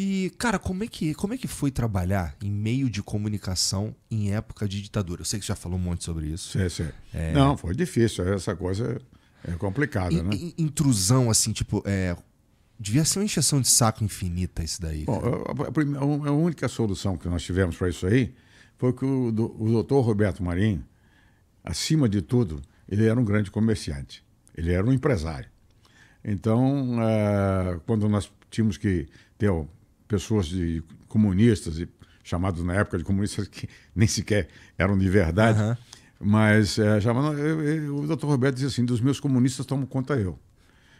E, cara, como é que, como é que foi trabalhar em meio de comunicação em época de ditadura? Eu sei que você já falou um monte sobre isso. Sim, sim. É... Não, foi difícil. Essa coisa é complicada, in, né? intrusão, assim, tipo. É... Devia ser uma injeção de saco infinita isso daí. Bom, a, a, a, única solução que nós tivemos para isso aí foi que o, do, o doutor Roberto Marinho, acima de tudo, ele era um grande comerciante. Ele era um empresário. Então, uh, quando nós tínhamos que ter pessoas de comunistas, e chamados na época de comunistas que nem sequer eram de verdade, uhum. mas é, eh, chamando, eu, eu, o doutor Roberto dizia assim, dos meus comunistas tomo conta eu.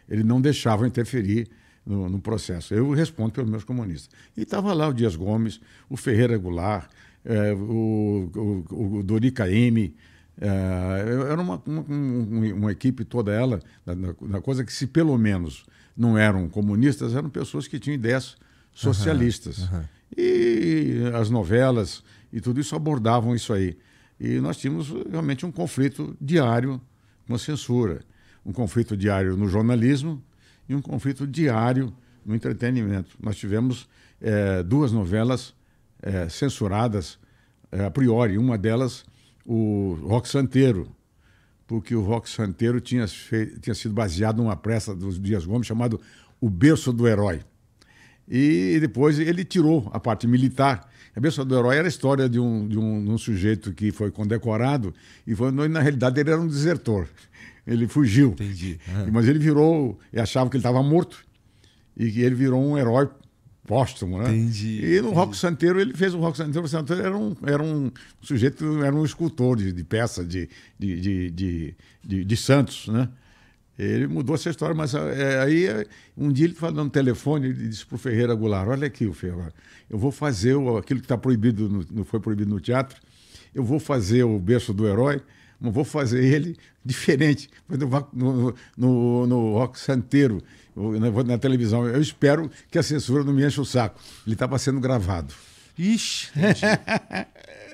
Ele não deixava interferir no, no processo. Eu respondo pelos meus comunistas. E estava lá o Dias Gomes, o Ferreira Goulart, é, o, o, o Dorica M., é, era uma, uma, uma, uma, equipe toda ela, na, na, coisa que se pelo menos não eram comunistas, eram pessoas que tinham ideias socialistas. Uhum. Uhum. E as novelas e tudo isso abordavam isso aí. E nós tínhamos realmente um conflito diário com a censura, um conflito diário no jornalismo e um conflito diário no entretenimento. Nós tivemos é, duas novelas é, censuradas é, a priori, uma delas o Rock Santeiro, porque o Rock Santeiro tinha, tinha sido baseado numa peça dos Dias Gomes chamado O Berço do Herói. E depois ele tirou a parte militar. A Bênção do Herói era a história de um, de um, de um sujeito que foi condecorado e foi, na realidade ele era um desertor. Ele fugiu. Entendi. Uhum. Mas ele virou, e achava que ele estava morto, e que ele virou um herói póstumo, né? Entendi. E no Rock Santeiro, ele fez o Rock Santeiro. O Santeiro era um, era um sujeito, era um escultor de, de peça de, de, de, de, de Santos, né? Ele mudou essa história, mas ah, é, aí eh, um dia ele falou no telefone e disse para o Ferreira Goulart: Olha aqui, o Ferreira, eu vou fazer o, aquilo que está proibido, no, não foi proibido no teatro, eu vou fazer o berço do herói, mas vou fazer ele diferente, no, no, no rock santeiro, na, na televisão. Eu espero que a censura não me enche o saco. Ele estava sendo gravado. Ixi!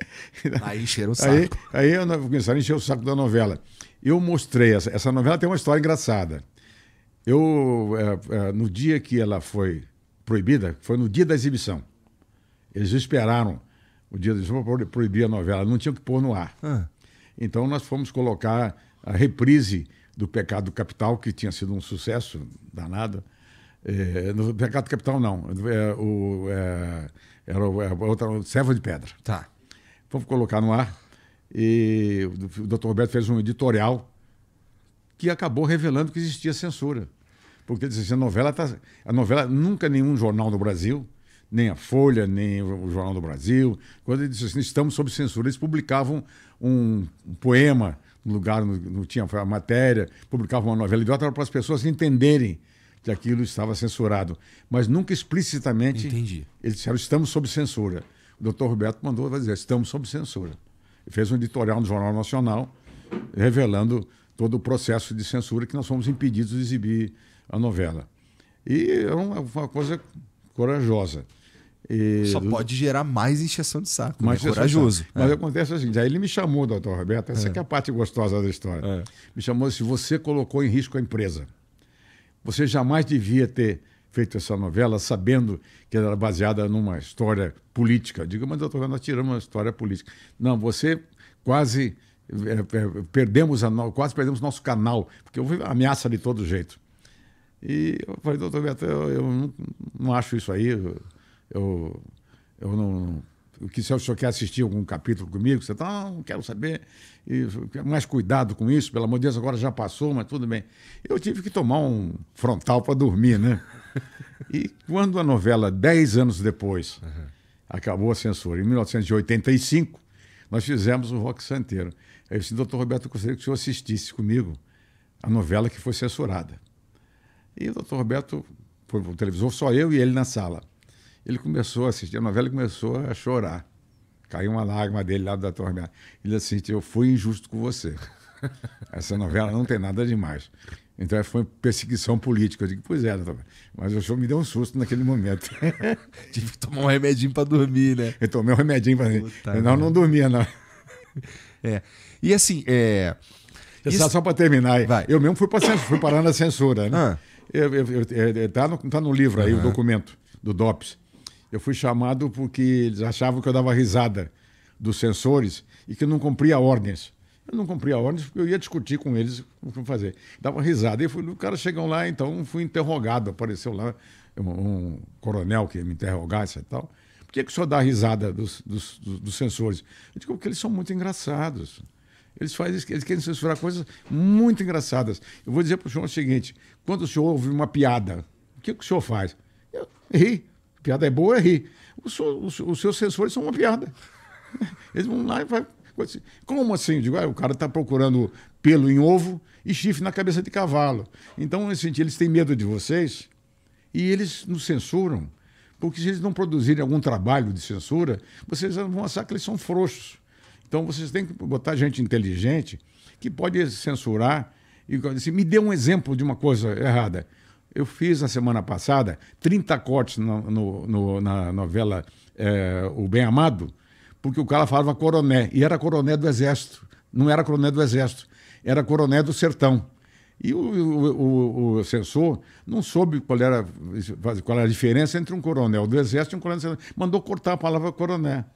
Aí encheram o saco. Aí, aí eu começaram a encher o saco da novela. Eu mostrei, essa, essa novela tem uma história engraçada. Eu, é, é, no dia que ela foi proibida, foi no dia da exibição. Eles esperaram o dia da exibição para proibir a novela, não tinham que pôr no ar. Ah. Então nós fomos colocar a reprise do Pecado Capital, que tinha sido um sucesso danado. É, no Pecado Capital, não. É, o, é, era, o, era é, outra, Serva de Pedra. Tá. Vamos colocar no ar. E o Dr. Roberto fez um editorial que acabou revelando que existia censura. Porque disse assim, a novela tá, a novela nunca nenhum jornal do Brasil, nem a Folha, nem o Jornal do Brasil, quando ele disse assim, estamos sob censura, eles publicavam um, um poema no lugar não tinha a matéria, publicavam uma novela idiota para as pessoas entenderem que aquilo estava censurado, mas nunca explicitamente Entendi. eles disseram estamos sob censura. O doutor Roberto mandou vai dizer, estamos sob censura. E fez um editorial no Jornal Nacional revelando todo o processo de censura que nós fomos impedidos de exibir a novela. E era é uma coisa corajosa. E... Só pode gerar mais injeção de saco. Né? Mais né? corajoso. Mas é. acontece assim: aí ele me chamou, doutor Roberto, essa é. é a parte gostosa da história. É. Me chamou se assim, você colocou em risco a empresa. Você jamais devia ter feito essa novela sabendo que era baseada numa história política. Diga, mas doutor, nós tiramos uma história política. Não, você quase é, é, perdemos a, quase perdemos nosso canal, porque houve ameaça de todo jeito. E eu falei, doutor Beto, eu, eu não, não, acho isso aí, eu, eu, eu não. O que se o senhor quer assistir algum capítulo comigo, você está? não quero saber, e, mais cuidado com isso, pelo amor de Deus, agora já passou, mas tudo bem. Eu tive que tomar um frontal para dormir, né? E quando a novela, dez anos depois, uhum. acabou a censura, em 1985, nós fizemos o Rock Santeiro. Eu disse, doutor Roberto, eu gostaria que o senhor assistisse comigo a novela que foi censurada. E o doutor Roberto foi para o televisor, só eu e ele na sala. Ele começou a assistir a novela e começou a chorar. Caiu uma lágrima dele lá da Roberto Ele assim, eu fui injusto com você. Essa novela não tem nada demais. Então foi perseguição política. Eu digo, pois é, mas o senhor me deu um susto naquele momento. Tive que tomar um remedinho para dormir, né? Eu tomei um remedinho para dormir. Senão não, não dormia, não. É. E assim, é. Isso... Só, para terminar, Vai. eu mesmo fui, pra censura, fui parar na censura, né? Ah. Tá no, tá no livro aí, uhum. o documento do DOPS. Eu fui chamado porque eles achavam que eu dava risada dos censores e que não cumpria ordens. Eu não cumpri a ordem porque eu ia discutir com eles o que fazer. Dava risada. E fui, o cara chegou lá, então fui interrogado. Apareceu lá um, um coronel que me interrogava e tal. Por que, é que o senhor dá risada dos, dos, dos censores? Eu digo, porque eles são muito engraçados. Eles, fazem, eles querem censurar coisas muito engraçadas. Eu vou dizer para o senhor o seguinte: quando o senhor ouve uma piada, o que, é que o senhor faz? Eu ri. A piada é boa, eu ri. Os, os, os seus censores são uma piada. Eles vão lá e vai Tipo assim, como assim? digo, ah, o cara está procurando pelo em ovo e chifre na cabeça de cavalo. Então, assim, eles têm medo de vocês e eles nos censuram. Porque se eles não produzirem algum trabalho de censura, vocês vão achar que eles são frouxos. Então, vocês têm que botar gente inteligente que pode censurar e assim, me dê um exemplo de uma coisa errada. Eu fiz na semana passada 30 cortes no, no, no, na novela é, O Bem Amado, porque o cara falava coroné, e era coroné do exército, não era coroné do exército, era coroné do sertão. E o, o, o, o censor não soube qual era, qual era a diferença entre um coronel do exército e um coronel do sertão. Mandou cortar a palavra coroné.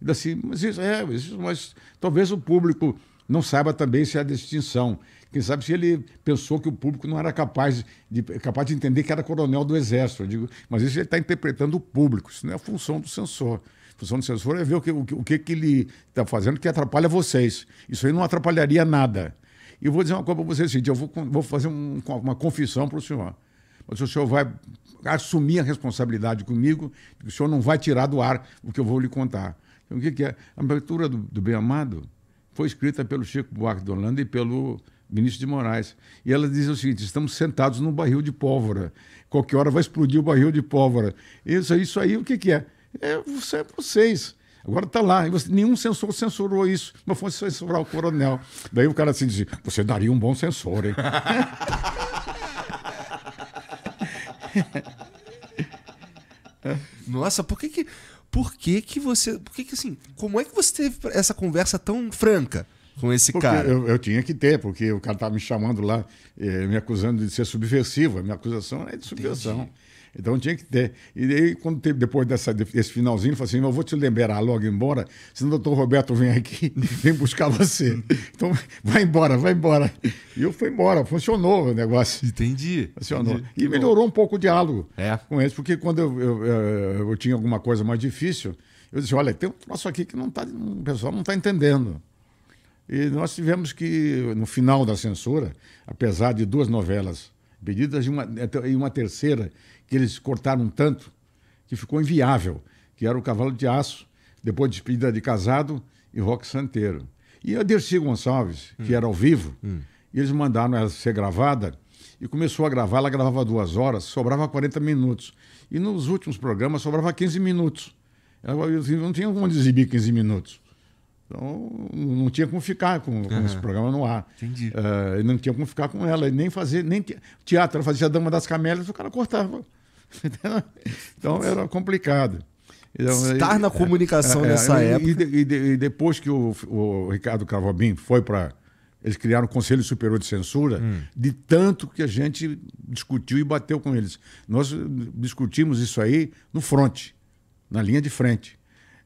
E assim, mas isso é, isso, mas talvez o público não saiba também se há distinção. Quem sabe se ele pensou que o público não era capaz de, capaz de entender que era coronel do exército. Eu digo, mas isso ele está interpretando o público, isso não é a função do censor função do censor é ver o que, o que, o que, que ele está fazendo que atrapalha vocês. Isso aí não atrapalharia nada. E vou dizer uma coisa para vocês, seguinte, eu vou, vou fazer um, uma confissão para o senhor. Mas o senhor vai assumir a responsabilidade comigo, o senhor não vai tirar do ar o que eu vou lhe contar. Então, o que, que é? A abertura do, do Bem Amado foi escrita pelo Chico Buarque de Holanda e pelo Ministro de Moraes. E ela diz o seguinte: estamos sentados num barril de pólvora. Qualquer hora vai explodir o barril de pólvora. Isso, isso aí, o que, que é? É, é, vocês. Agora está lá. E você, nenhum censor censurou isso. Mas foi censurar o coronel. Daí o cara se assim dizia: Você daria um bom censor, hein? Nossa, por que que. Por que que você. Por que que assim. Como é que você teve essa conversa tão franca? Com esse porque cara. Eu, eu, tinha que ter, porque o cara estava me chamando lá, eh, me acusando de ser subversivo. A minha acusação é de subversão. Entendi. Então tinha que ter. E aí, quando teve, depois dessa, desse finalzinho, ele falou assim: eu vou te liberar logo embora, senão o doutor Roberto vem aqui, vem buscar você. Então vai embora, vai embora. E eu fui embora, funcionou o negócio. Entendi. Funcionou. Entendi. E melhorou bom. um pouco o diálogo é. com eles, porque quando eu, eu, eu, eu, tinha alguma coisa mais difícil, eu disse: olha, tem um troço aqui que não tá, o pessoal não está entendendo. E nós tivemos que, no final da censura, apesar de duas novelas pedidas e uma, e uma terceira que eles cortaram tanto que ficou inviável, que era o Cavalo de Aço, depois de Despedida de Casado e Rock Santeiro. E a Dercy Gonçalves, hum. que era ao vivo, hum. eles mandaram ela ser gravada e começou a gravar. Ela gravava duas horas, sobrava 40 minutos. E nos últimos programas sobrava 15 minutos. Ela não tinha como exibir 15 minutos. Então, não tinha como ficar com, com uhum. esse programa no ar. Entendi. Uh, não tinha como ficar com ela, nem fazer, nem teatro. Ela fazia a Dama das Camélias, o cara cortava então era complicado. Então, Estar na comunicação é, é nessa época. E, e, depois que o, o Ricardo Cavobim foi para. Eles criaram o Conselho Superior de Censura, hum. de tanto que a gente discutiu e bateu com eles. Nós discutimos isso aí no fronte, na linha de frente.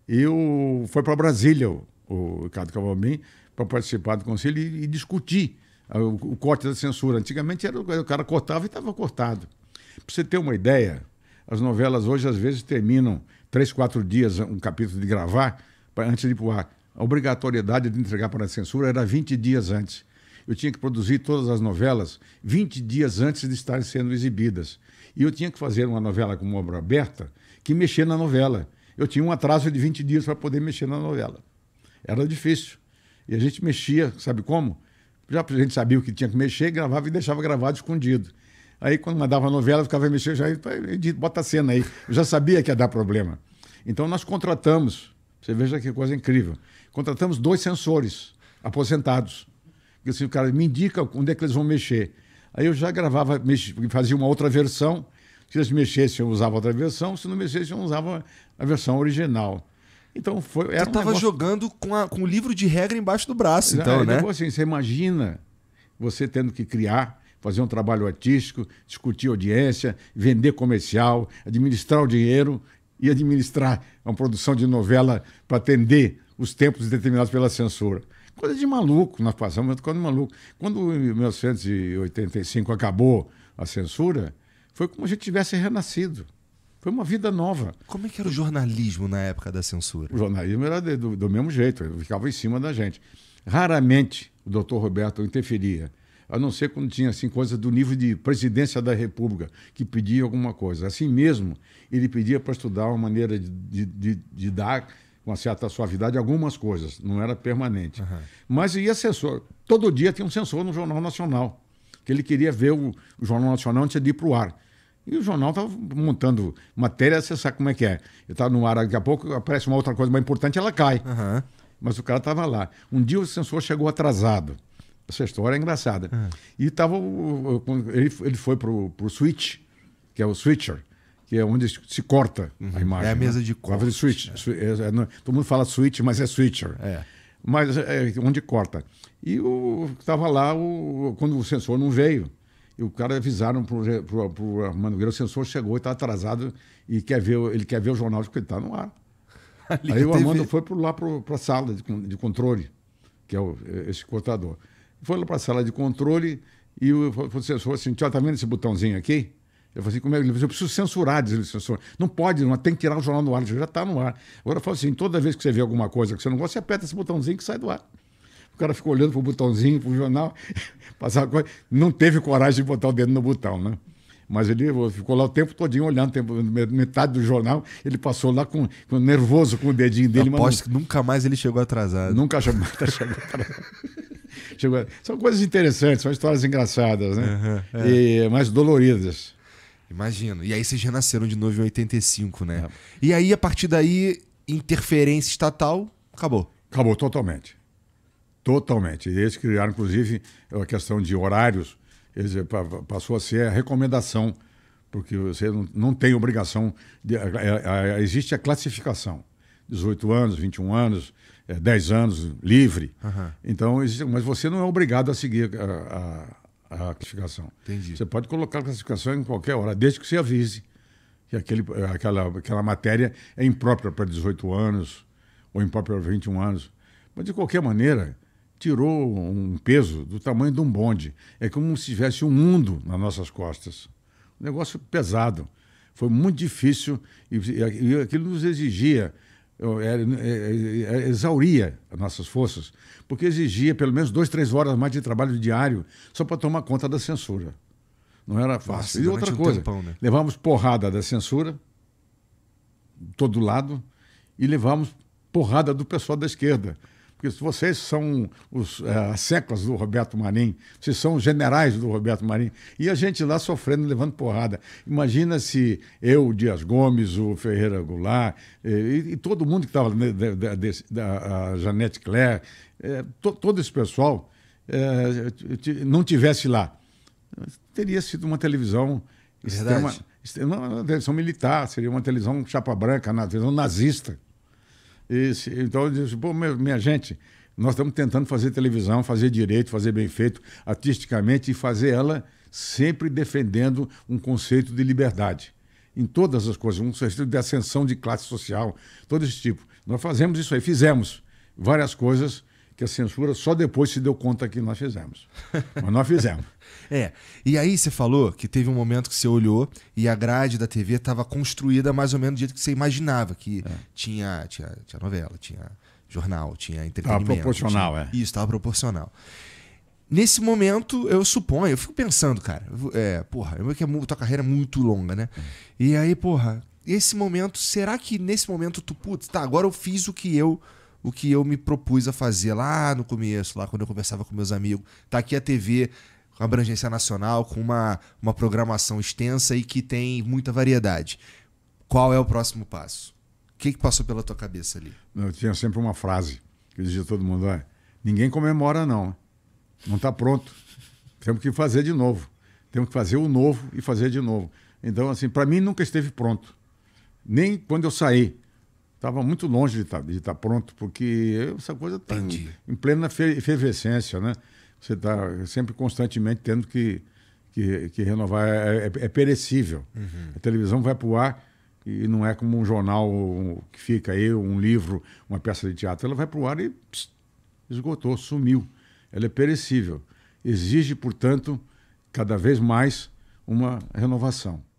E o, foi para Brasília o, o Ricardo Cavobim para participar do conselho e, e discutir ah, o, o, corte da censura. Antigamente era, o cara cortava e estava cortado. Para você ter uma ideia, as novelas hoje, às vezes, terminam três, quatro dias um capítulo de gravar pra, antes de ir pro ar. A obrigatoriedade de entregar para a censura era 20 dias antes. Eu tinha que produzir todas as novelas 20 dias antes de estarem sendo exibidas. E eu tinha que fazer uma novela como obra aberta que mexer na novela. Eu tinha um atraso de 20 dias para poder mexer na novela. Era difícil. E a gente mexia, sabe como? Já a gente sabia o que tinha que mexer, gravava e deixava gravado escondido. Aí quando mandava a novela, ficava mexendo, já bota a cena aí. Eu já sabia que ia dar problema. Então nós contratamos, você veja que coisa incrível, contratamos dois sensores aposentados. Eu assim, o cara, me indica onde é que eles vão mexer. Aí eu já gravava, fazia uma outra versão. Se eles mexessem, eu usava outra versão. Se não mexessem, eu usava a versão original. Então foi. Era tu um negócio... jogando com, a, com o livro de regra embaixo do braço, então, é, né? Assim, você imagina você tendo que criar fazer um trabalho artístico, discutir audiência, vender comercial, administrar o dinheiro e administrar uma produção de novela para atender os tempos determinados pela censura. Coisa de maluco, nós passamos coisa de maluco. Quando em 1985 acabou a censura, foi como se a gente tivesse renascido. Foi uma vida nova. Como é que era o jornalismo na época da censura? O jornalismo era do, do mesmo jeito, ficava em cima da gente. Raramente o doutor Roberto interferia a não ser quando tinha assim coisa do nível de presidência da República, que pedia alguma coisa. Assim mesmo, ele pedia para estudar uma maneira de, de, de, dar com uma certa suavidade algumas coisas, não era permanente. Uhum. Mas ia censor. Todo dia tinha um censor no Jornal Nacional, que ele queria ver o, o Jornal Nacional antes de ir para o ar. E o jornal estava montando matéria, você sabe como é que é. Ele está no ar, daqui a pouco aparece uma outra coisa mais importante, ela cai. Uhum. Mas o cara estava lá. Um dia o sensor chegou atrasado. Essa história é engraçada. Ah. E tava, ele, ele foi pro, pro switch, que é o switcher, que é onde se corta uhum. a imagem. É a né? mesa de corte. De switch. É. é. É, não, todo mundo fala switch, mas é switcher. É. Mas é, é onde corta. E o estava lá, o, quando o sensor não veio, e o cara avisaram para o Armando Guerreiro, o sensor chegou e está atrasado e quer ver, ele quer ver o jornal porque ele está no ar. Aí o Armando TV. foi pro, lá para a sala de, de controle, que é o, é, esse cortador. Foi lá para a sala de controle e o professor falou assim: Tiago, tá vendo esse botãozinho aqui? Eu falei assim, como é? Ele falou, assim, eu preciso censurar, diz o Não pode, não, tem que tirar o jornal do ar. Já está no ar. Agora eu falo assim, toda vez que você vê alguma coisa que você não gosta, você aperta esse botãozinho que sai do ar. O cara ficou olhando para o botãozinho, para o jornal, passava coisa. Não teve coragem de botar o dedo no botão, né? Mas ele ficou lá o tempo todinho olhando, tempo, metade do jornal, ele passou lá com, com nervoso com o dedinho dele. Eu aposto mas que nunca mais ele chegou atrasado. Nunca mais chegou atrasado chegou. Tipo, são coisas interessantes, são histórias engraçadas, né? Uhum, é. E mais doloridas. Imagino. E aí vocês renasceram de novo em 85, né? É. E aí, a partir daí, interferência estatal, acabou. Acabou totalmente. Totalmente. Eles criaram, inclusive, a questão de horários, eles, passou a ser a recomendação, porque você não, não tem obrigação. De, a, a, a, existe a classificação: 18 anos, 21 anos, 10 é, anos livre. Uhum. Então, existe, mas você não é obrigado a seguir a, a, a classificação. Entendi. Você pode colocar a classificação em qualquer hora, desde que você avise que aquele, aquela, aquela matéria é imprópria para 18 anos ou imprópria para 21 anos. Mas, de qualquer maneira, tirou um peso do tamanho de um bonde. É como se tivesse um mundo nas nossas costas. Um negócio pesado. Foi muito difícil e, e aquilo nos exigia exauria as nossas forças, porque exigia pelo menos duas, três horas mais de trabalho diário só para tomar conta da censura. Não era fácil. Nossa, e outra coisa, um tempão, né? levamos porrada da censura, todo lado, e levamos porrada do pessoal da esquerda porque vocês são os, é, as secas do Roberto Marinho, vocês são os generais do Roberto Marinho e a gente lá sofrendo, levando porrada. Imagina se eu, o Dias Gomes, o Ferreira Goulart, e, e todo mundo que estava, a Janete Claire, é, to, todo esse pessoal é, não tivesse lá. Teria sido uma televisão Verdade. extrema uma televisão militar, seria uma televisão chapa branca, uma televisão nazista. Esse, então eu disse, pô, minha, minha gente, nós estamos tentando fazer televisão, fazer direito, fazer bem feito, artisticamente, e fazer ela sempre defendendo um conceito de liberdade. Em todas as coisas, um conceito de ascensão de classe social, todo esse tipo. Nós fazemos isso aí, fizemos várias coisas que a censura só depois se deu conta que nós fizemos. Mas nós fizemos. é. E aí você falou que teve um momento que você olhou e a grade da TV estava construída mais ou menos do jeito que você imaginava, que é. tinha, tinha, tinha novela, tinha jornal, tinha entretenimento. Estava proporcional, tinha... é. Isso, estava proporcional. Nesse momento, eu suponho, eu fico pensando, cara, é, porra, eu que a é tua carreira é muito longa, né? É. E aí, porra, esse momento, será que nesse momento tu, putz, tá, agora eu fiz o que eu o que eu me propus a fazer lá no começo, lá quando eu conversava com meus amigos. Tá aqui a TV com abrangência nacional, com uma, uma programação extensa e que tem muita variedade. Qual é o próximo passo? O que, que passou pela tua cabeça ali? Eu tinha sempre uma frase que eu dizia a todo mundo: ah, ninguém comemora, não. Não está pronto. Temos que fazer de novo. Temos que fazer o novo e fazer de novo. Então, assim, para mim nunca esteve pronto. Nem quando eu saí estava muito longe de tá, estar, tá pronto, porque essa coisa está em, em, plena efervescência, né? Você está sempre constantemente tendo que, que, que renovar. É, é, é perecível. Uhum. A televisão vai para o ar e não é como um jornal que fica aí, um livro, uma peça de teatro. Ela vai para o ar e pss, esgotou, sumiu. Ela é perecível. Exige, portanto, cada vez mais uma renovação.